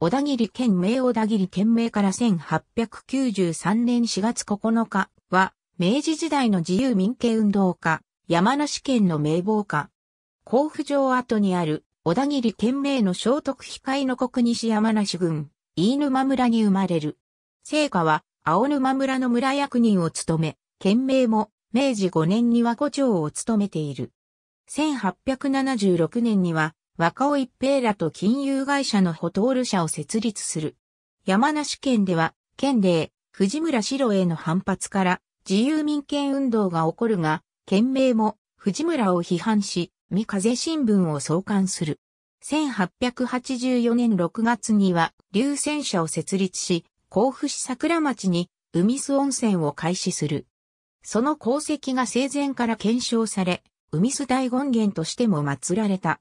小田切県名小田切県名から1893年4月9日は、明治時代の自由民権運動家、山梨県の名簿家。甲府城跡にある小田切県名の聖徳控の国西山梨郡、飯沼村に生まれる。聖火は青沼村の村役人を務め、県名も明治5年には五長を務めている。1876年には若尾一平らと金融会社のホトール社を設立する。山梨県では、県令、藤村四郎への反発から自由民権運動が起こるが、県名も藤村を批判し、三風新聞を創刊する。1884年6月には、流泉社を設立し、甲府市桜町に、海須温泉を開始する。その功績が生前から検証され、海須大権現としても祀られた。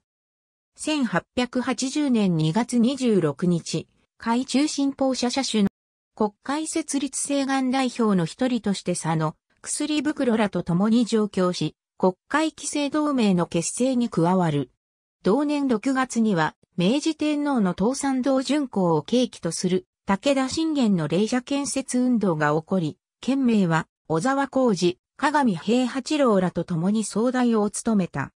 1880年2月26日、海中新報社社主の国会設立請願代表の一人として佐野、薬袋らと共に上京し、国会規制同盟の結成に加わる。同年6月には、明治天皇の東山道巡行を契機とする、武田信玄の霊社建設運動が起こり、県名は、小沢浩二、鏡平八郎らと共に総代を務めた。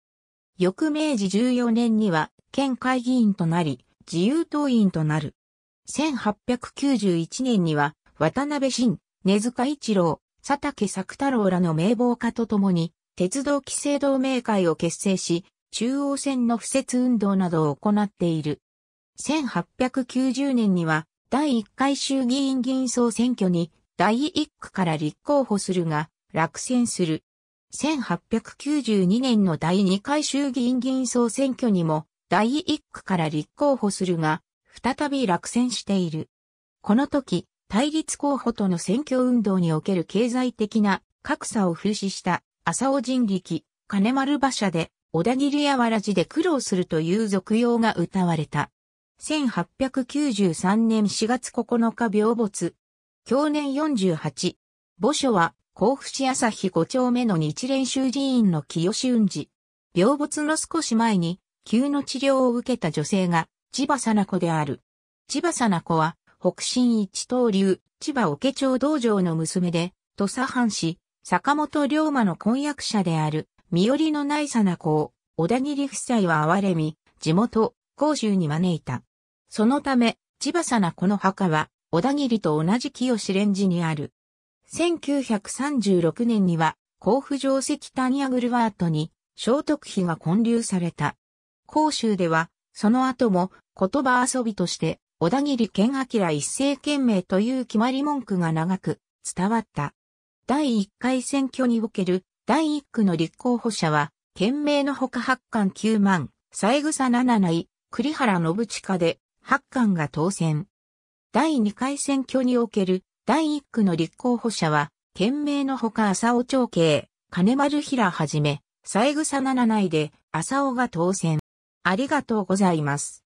翌明治14年には県会議員となり、自由党員となる。1891年には、渡辺晋、根塚一郎、佐竹作太郎らの名簿家と共に、鉄道規制同盟会を結成し、中央線の不設運動などを行っている。1890年には、第1回衆議院議員総選挙に、第1区から立候補するが、落選する。1892年の第2回衆議院議員総選挙にも第1区から立候補するが、再び落選している。この時、対立候補との選挙運動における経済的な格差を風刺した浅尾人力、金丸馬車で小田切やわらじで苦労するという俗用が歌われた。1893年4月9日病没。去年48。墓所は甲府市朝日5丁目の日蓮習寺院の清雲寺。病没の少し前に、急の治療を受けた女性が、千葉さな子である。千葉さな子は、北進一刀流、千葉桶町道場の娘で、土佐藩士、坂本龍馬の婚約者である、身寄りのないさな子を、小田切夫妻は哀れみ、地元、甲州に招いた。そのため、千葉さな子の墓は、小田切と同じ清蓮寺にある。1936年には、甲府城石タニアグルワートに、聖徳妃が建立された。甲州では、その後も、言葉遊びとして、小田切健明一世賢明という決まり文句が長く伝わった。第1回選挙における第1区の立候補者は、懸命のほか八冠9万、三枝七内、栗原信近で八冠が当選。第2回選挙における第1区の立候補者は、県名のほか浅尾長慶、金丸平はじめ、三枝七内で浅尾が当選。ありがとうございます。